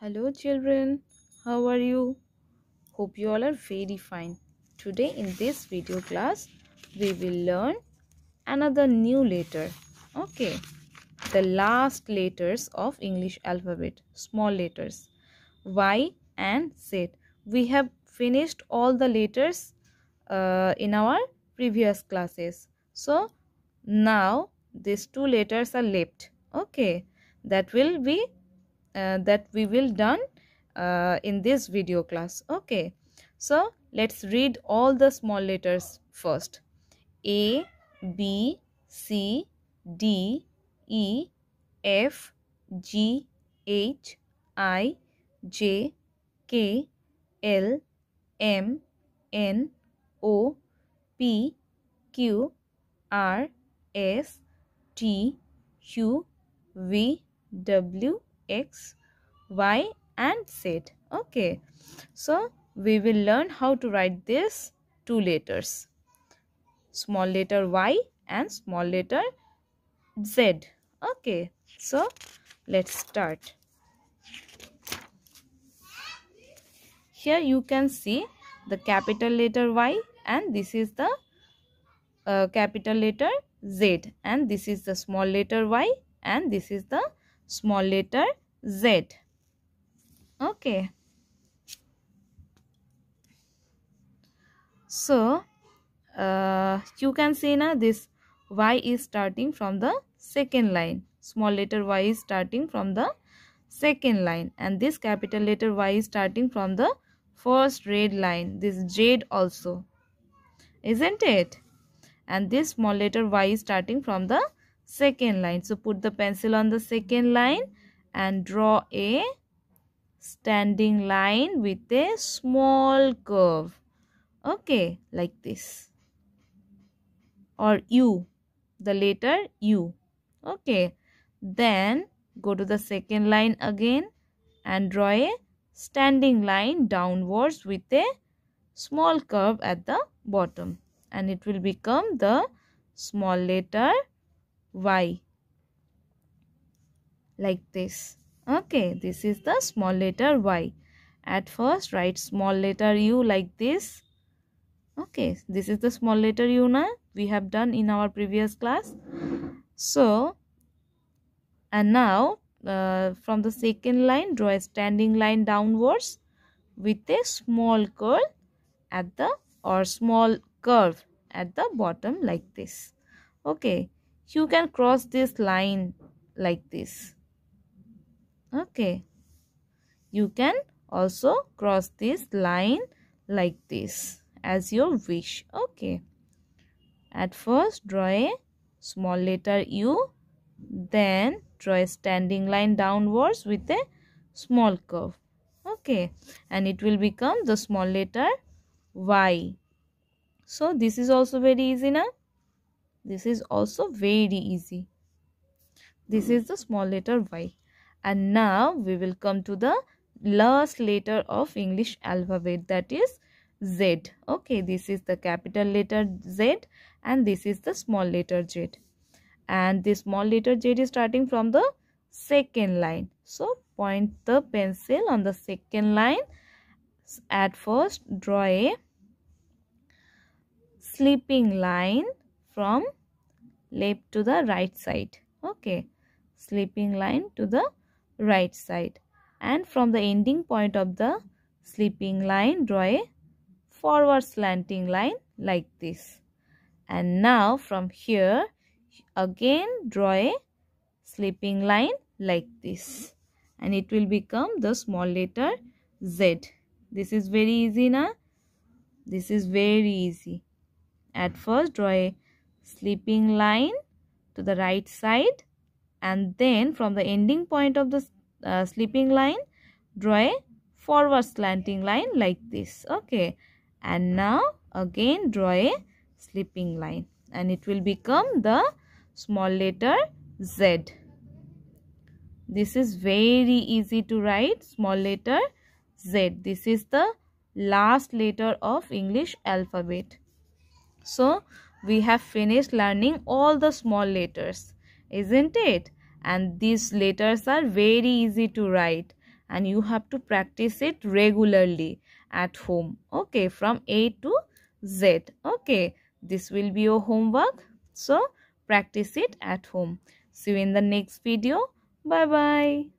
Hello children, how are you? Hope you all are very fine. Today in this video class, we will learn another new letter. Okay, the last letters of English alphabet, small letters. Y and Z. We have finished all the letters uh, in our previous classes. So, now these two letters are left. Okay, that will be uh, that we will done uh, in this video class okay so let's read all the small letters first a b c d e f g h i j k l m n o p q r s t u v w x y and z okay so we will learn how to write these two letters small letter y and small letter z okay so let's start here you can see the capital letter y and this is the uh, capital letter z and this is the small letter y and this is the small letter z okay so uh, you can see now this y is starting from the second line small letter y is starting from the second line and this capital letter y is starting from the first red line this jade also isn't it and this small letter y is starting from the second line so put the pencil on the second line and draw a standing line with a small curve. Okay, like this. Or U, the letter U. Okay, then go to the second line again and draw a standing line downwards with a small curve at the bottom and it will become the small letter y like this Okay, this is the small letter y. At first, write small letter u like this. Okay, this is the small letter u now. We have done in our previous class. So, and now uh, from the second line, draw a standing line downwards with a small curl at the or small curve at the bottom like this. Okay, you can cross this line like this okay you can also cross this line like this as your wish okay at first draw a small letter u then draw a standing line downwards with a small curve okay and it will become the small letter y so this is also very easy now this is also very easy this is the small letter y and now we will come to the last letter of english alphabet that is z okay this is the capital letter z and this is the small letter z and the small letter z is starting from the second line so point the pencil on the second line at first draw a sleeping line from left to the right side okay sleeping line to the right side and from the ending point of the slipping line draw a forward slanting line like this and now from here again draw a slipping line like this and it will become the small letter z this is very easy na this is very easy at first draw a slipping line to the right side and then from the ending point of the uh, slipping line draw a forward slanting line like this okay and now again draw a slipping line and it will become the small letter z this is very easy to write small letter z this is the last letter of english alphabet so we have finished learning all the small letters isn't it? And these letters are very easy to write and you have to practice it regularly at home. Okay, from A to Z. Okay, this will be your homework. So, practice it at home. See you in the next video. Bye-bye.